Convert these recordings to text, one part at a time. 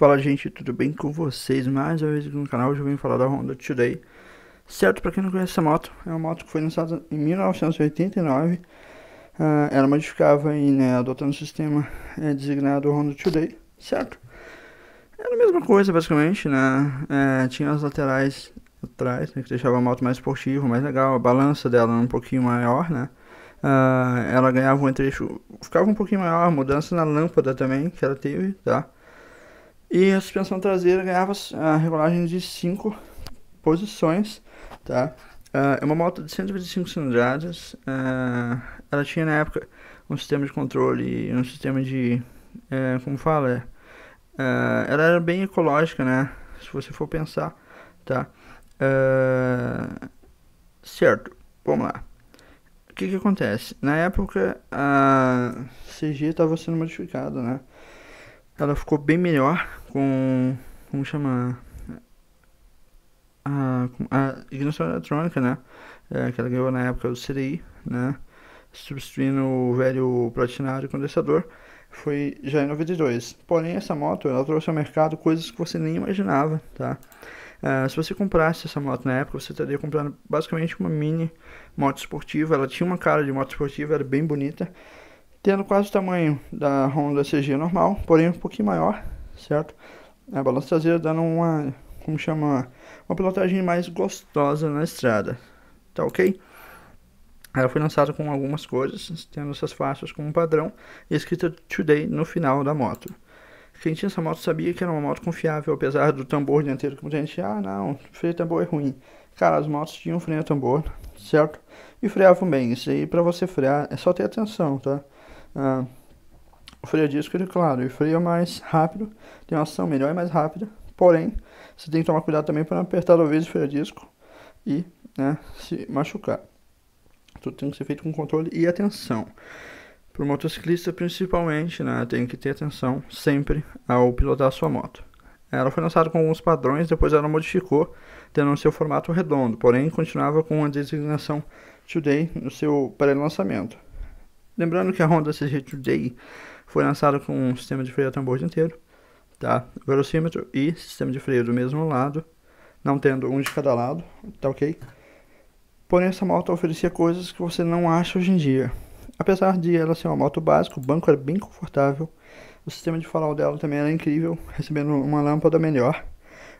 Fala gente, tudo bem com vocês? Mais uma vez aqui no canal, hoje eu vim falar da Honda Today Certo, pra quem não conhece essa moto, é uma moto que foi lançada em 1989 uh, ah, Ela modificava e né, adotando o sistema é, designado Honda Today, certo? Era a mesma coisa basicamente, né? É, tinha as laterais atrás, né, que deixava a moto mais esportiva, mais legal A balança dela um pouquinho maior, né? Uh, ela ganhava um trecho, ficava um pouquinho maior, mudança na lâmpada também que ela teve, tá? E a suspensão traseira ganhava ah, a regulagem de 5 posições, tá? Ah, é uma moto de 125 cilindradas. Uh, ela tinha na época um sistema de controle, um sistema de. Uh, como fala? É, ela era bem ecológica, né? Se você for pensar, tá? certo, vamos lá. O que que acontece? Na época a CG estava sendo modificada, né? Ela ficou bem melhor com. Como chama? A, a Ignição Eletrônica, né? É, que ela ganhou na época do CDI, né? Substituindo o velho Platinado condensador. Foi já em 92. Porém, essa moto ela trouxe ao mercado coisas que você nem imaginava, tá? Uh, se você comprasse essa moto na época, você estaria comprando basicamente uma mini moto esportiva. Ela tinha uma cara de moto esportiva, era bem bonita, tendo quase o tamanho da Honda CG normal, porém um pouquinho maior, certo? É, a balança traseira dando uma, como chama, uma pilotagem mais gostosa na estrada, tá ok? Ela foi lançada com algumas coisas, tendo essas faixas como padrão e escrita Today no final da moto. Quem tinha essa moto sabia que era uma moto confiável, apesar do tambor dianteiro que muita gente, ah não, freio tambor é ruim. Cara, as motos tinham freio tambor, certo? E freavam bem. Isso aí para você frear é só ter atenção, tá? Ah, o freio a disco, ele, claro, ele freia mais rápido, tem uma ação melhor e mais rápida. Porém, você tem que tomar cuidado também para não apertar talvez o freio a disco e né, se machucar. Tudo tem que ser feito com controle e atenção. Para o motociclista, principalmente, né, tem que ter atenção sempre ao pilotar a sua moto. Ela foi lançada com alguns padrões, depois ela modificou, tendo seu formato redondo, porém continuava com a designação Today no seu pré-lançamento. Lembrando que a Honda CG Today foi lançado com um sistema de freio a tambor inteiro, tá? Velocímetro e sistema de freio do mesmo lado, não tendo um de cada lado, tá ok? Porém, essa moto oferecia coisas que você não acha hoje em dia. Apesar de ela ser uma moto básica, o banco era bem confortável, o sistema de farol dela também era incrível, recebendo uma lâmpada melhor.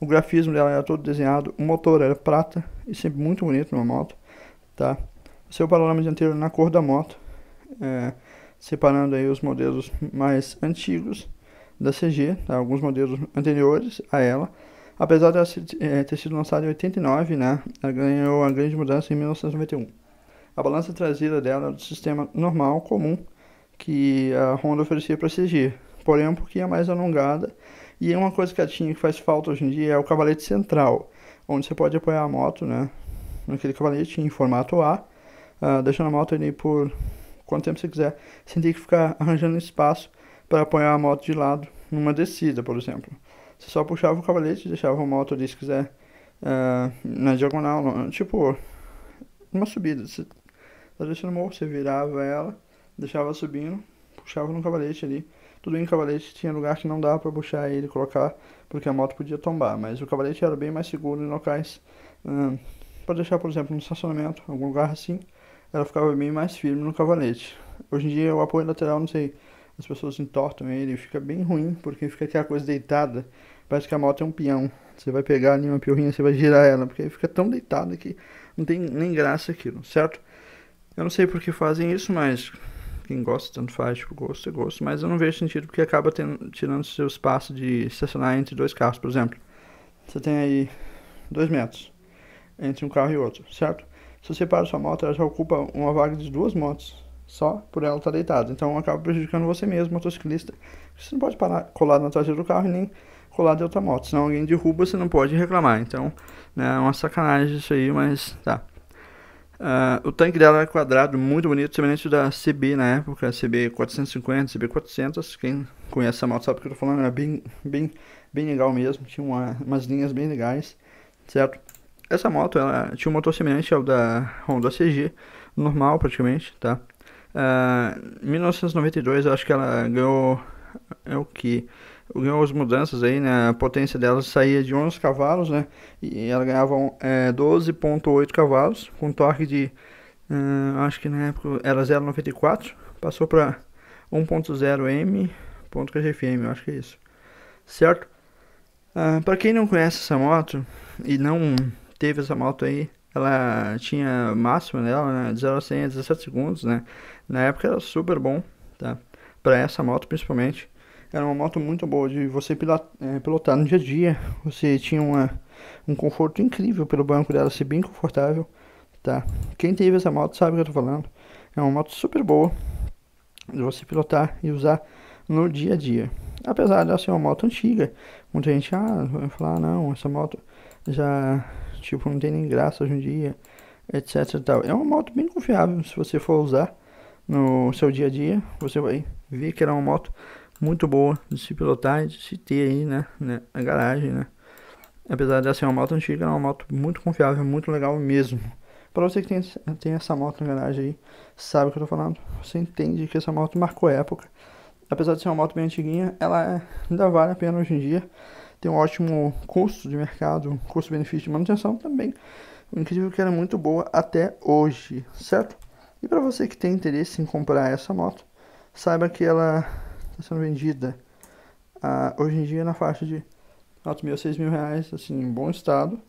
O grafismo dela era todo desenhado, o motor era prata, e sempre muito bonito numa moto, tá? O seu panorama dianteiro na cor da moto, é, separando aí os modelos mais antigos da CG, tá? alguns modelos anteriores a ela. Apesar de ela eh, ter sido lançada em 89, né, ela ganhou uma grande mudança em 1991. A balança traseira dela era é do sistema normal comum que a Honda oferecia para a CG, porém é um pouquinho mais alongada. E uma coisa que ela tinha que faz falta hoje em dia é o cavalete central, onde você pode apoiar a moto, né, naquele cavalete em formato A, uh, deixando a moto ali por quanto tempo você quiser, sem ter que ficar arranjando espaço para apoiar a moto de lado numa descida, por exemplo. Você só puxava o cavalete e deixava a moto ali, se quiser, uh, na diagonal, no, tipo, uma subida. Você tá deixando morro, você virava ela, deixava subindo, puxava no cavalete ali. Tudo em cavalete tinha lugar que não dava para puxar ele, colocar, porque a moto podia tombar. Mas o cavalete era bem mais seguro em locais. Uh, ah, para deixar, por exemplo, no estacionamento, algum lugar assim, ela ficava bem mais firme no cavalete. Hoje em dia o apoio lateral, não sei, as pessoas entortam ele, fica bem ruim, porque fica aquela coisa deitada, parece que a moto é um peão. Você vai pegar ali uma piorrinha, você vai girar ela, porque fica tão deitada que não tem nem graça aquilo, certo? Eu não sei por que fazem isso, mas quem gosta tanto faz, tipo, gosto é gosto, mas eu não vejo sentido porque acaba tendo, tirando seu espaço de estacionar entre dois carros, por exemplo. Você tem aí dois metros entre um carro e outro, certo? Se você para sua moto, ela já ocupa uma vaga de duas motos só por ela estar tá deitada. Então acaba prejudicando você mesmo, motociclista. Você não pode parar colado na traseira do carro e nem colado de outra moto. Senão alguém derruba, você não pode reclamar. Então né, é uma sacanagem isso aí, mas tá. Uh, o tanque dela é quadrado, muito bonito, semelhante da CB na época, CB 450, CB 400. Quem conhece a moto sabe o que eu tô falando, era é bem, bem, bem legal mesmo. Tinha uma, umas linhas bem legais, certo? Essa moto, ela tinha um motor semelhante ao da Honda CG, normal praticamente, tá? Uh, em 1992, eu acho que ela ganhou, é o que? Ganhou as mudanças aí, né? A potência dela saía de 11 cavalos, né? E ela ganhava é, 12.8 cavalos, com torque de, uh, acho que na época era 0.94, passou para 1.0M.KGFM, eu acho que é isso, certo? Uh, ah, para quem não conhece essa moto e não teve essa moto aí, ela tinha máximo nela, né, de 0 a 100 a 17 segundos, né? Na época era super bom, tá? Para essa moto principalmente. Era uma moto muito boa de você é, pilotar no dia a dia. Você tinha uma, um conforto incrível pelo banco dela ser bem confortável, tá? Quem teve essa moto sabe o que eu tô falando. É uma moto super boa de você pilotar e usar no dia a dia. Apesar de ser uma moto antiga, muita gente ah, vai falar, ah, não, essa moto já tipo não tem nem graça hoje em dia, etc tal. É uma moto bem confiável se você for usar no seu dia a dia, você vai ver que era é uma moto muito boa de se pilotar e de se ter aí, né, né na garagem, né. Apesar de ser uma moto antiga, é uma moto muito confiável, muito legal mesmo. Para você que tem, tem essa moto na garagem aí, sabe o que eu tô falando. Você entende que essa moto marcou época apesar de ser uma moto bem antiguinha, ela é, ainda vale a pena hoje em dia. Tem um ótimo custo de mercado, custo-benefício de manutenção também. O incrível que ela é muito boa até hoje, certo? E para você que tem interesse em comprar essa moto, saiba que ela está sendo vendida ah, hoje em dia na faixa de 4 mil, 6 mil reais, assim, em bom estado,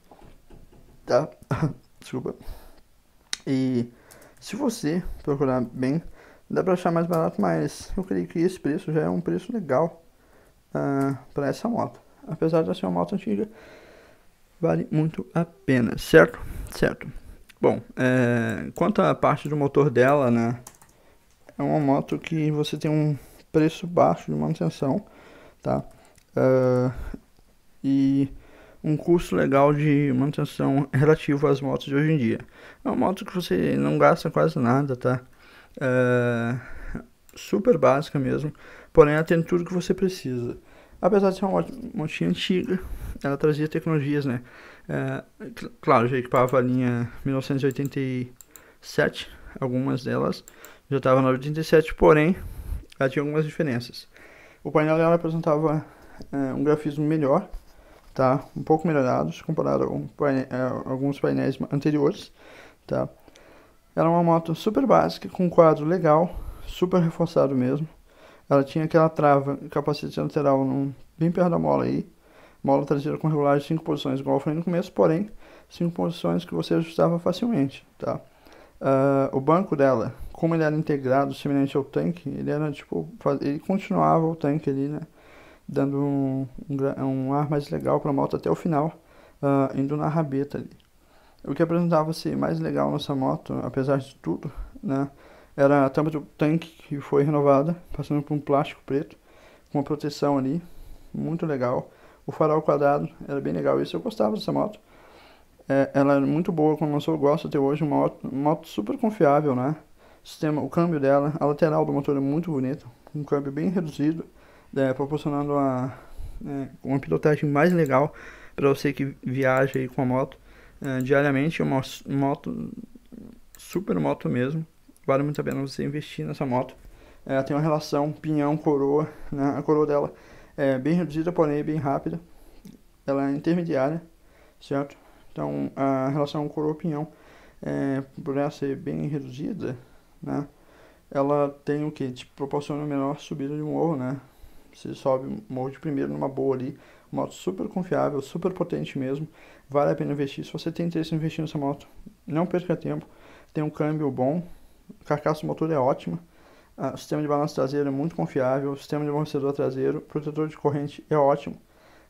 tá? Desculpa. E se você procurar bem, dá pra achar mais barato, mas eu creio que esse preço já é um preço legal uh, ah, para essa moto. Apesar de ser uma moto antiga, vale muito a pena, certo? Certo. Bom, é, quanto à parte do motor dela, né? É uma moto que você tem um preço baixo de manutenção, tá? Uh, e um custo legal de manutenção relativo às motos de hoje em dia. É uma moto que você não gasta quase nada, tá? É, super básica mesmo, porém ela tem tudo que você precisa. Apesar de ser uma motinha antiga, ela trazia tecnologias, né? É, claro, já equipava a linha 1987, algumas delas já estava na 87, porém ela tinha algumas diferenças. O painel dela apresentava é, um grafismo melhor, tá? Um pouco melhorado, comparado a, um painel, a alguns painéis anteriores, tá? Era uma moto super básica, com um quadro legal, super reforçado mesmo. Ela tinha aquela trava, capacete lateral num, bem perto da mola aí. Mola traseira com regulagem de 5 posições, igual eu falei no começo, porém, 5 posições que você ajustava facilmente, tá? Uh, o banco dela, como ele era integrado, semelhante ao tanque, ele era tipo, ele continuava o tanque ali, né? Dando um, um, um ar mais legal para a moto até o final, uh, indo na rabeta ali o que apresentava ser mais legal nessa moto, apesar de tudo, né, era a tampa do tanque que foi renovada, passando por um plástico preto, com uma proteção ali, muito legal. O farol quadrado, era bem legal isso, eu gostava dessa moto. É, ela é muito boa quando lançou, eu gosto até hoje, uma moto, uma moto super confiável, né? O sistema, o câmbio dela, a lateral do motor é muito bonita, um câmbio bem reduzido, é, proporcionando uma, é, uma pilotagem mais legal para você que viaja aí com a moto. É, diariamente, uma moto, super moto mesmo. Vale muito a pena você investir nessa moto. ela é, tem uma relação pinhão-coroa, né? a coroa dela é bem reduzida, porém bem rápida. Ela é intermediária, certo? Então a relação coroa-pinhão, é, por ela ser bem reduzida, né? ela tem o que? Te proporciona menor subida de um morro, né? Você sobe morre de primeiro numa boa ali. Uma moto super confiável, super potente mesmo. Vale a pena investir. Se você tem interesse em investir nessa moto, não perca tempo. Tem um câmbio bom. Carcaça do motor é ótima. o sistema de balanço traseiro é muito confiável. O sistema de amortecedor traseiro. Protetor de corrente é ótimo.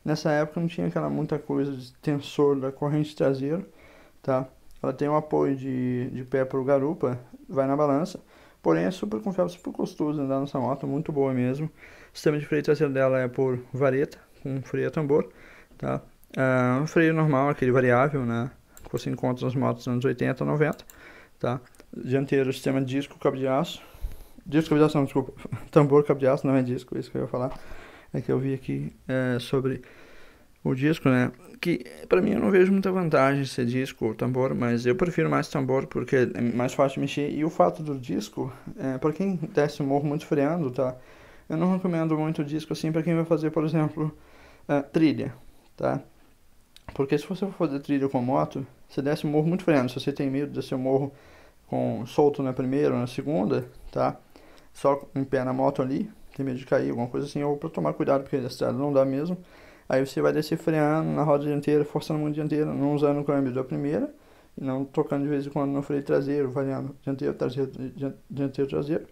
Nessa época não tinha aquela muita coisa de tensor da corrente traseira, tá? Ela tem um apoio de, de pé para o garupa, vai na balança. Porém, é super confiável, super gostoso andar nessa moto, muito boa mesmo. O sistema de freio traseiro dela é por vareta, com freio a tambor, tá? Ah, um freio normal, aquele variável, né? Que você encontra nas motos dos anos 80, 90, tá? Dianteiro, sistema disco, cabo de aço. Disco, cabo de aço, não, desculpa. Tambor, cabo de aço, não é disco, é isso que eu ia falar. É que eu vi aqui é, sobre o disco, né? Que para mim eu não vejo muita vantagem ser disco ou tambor, mas eu prefiro mais tambor porque é mais fácil mexer. E o fato do disco, é, para quem desce o morro muito freando, tá? Eu não recomendo muito disco assim para quem vai fazer, por exemplo, uh, trilha, tá? Porque se você for fazer trilha com moto, você desce o morro muito freando. Se você tem medo de descer o morro com solto na primeira ou na segunda, tá? Só em pé na moto ali, tem medo de cair, alguma coisa assim, ou para tomar cuidado, porque a estrada não dá mesmo. Aí você vai descer freando na roda dianteira, forçando a mão dianteira, não usando o câmbio da primeira, e não tocando de vez em quando no freio traseiro, variando dianteiro, traseiro, dianteiro, traseiro.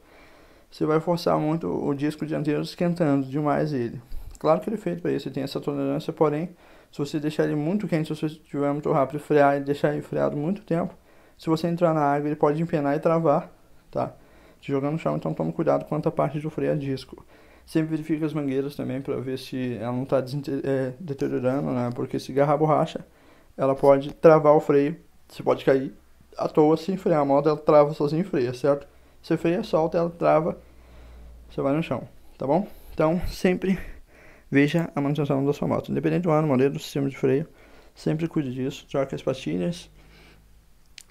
Você vai forçar muito o disco dianteiro esquentando demais ele. Claro que ele é feito para isso, ele tem essa tolerância, porém, se você deixar ele muito quente, se você estiver muito rápido, frear e deixar ele freado muito tempo, se você entrar na água, ele pode empenar e travar, tá? Te jogando no chão, então tome cuidado quanto à parte do freio a disco. Sempre verifica as mangueiras também para ver se ela não está é, deteriorando, né? Porque se agarrar a borracha, ela pode travar o freio, você pode cair à toa sem frear. A moto ela trava sozinha e freia, certo? Você freia, solta, ela trava, você vai no chão, tá bom? Então, sempre veja a manutenção da sua moto. Independente do ano, modelo, do sistema de freio, sempre cuide disso. Troque as pastilhas,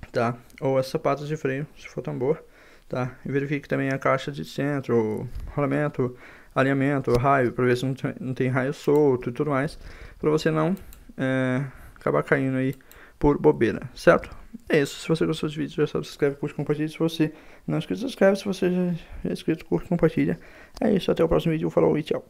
tá? Ou as sapatas de freio, se for tambor, tá? E verifique também a caixa de centro, o rolamento, alinhamento, raio, para ver se não tem, não tem raio solto e tudo mais, para você não é, acabar caindo aí por bobeira, certo? É isso, se você gostou desse vídeo, já sabe, se inscreve, curte, compartilha, se você não é inscrito, se inscreve, se você já é inscrito, curte, compartilha, é isso, até o próximo vídeo, falou e tchau!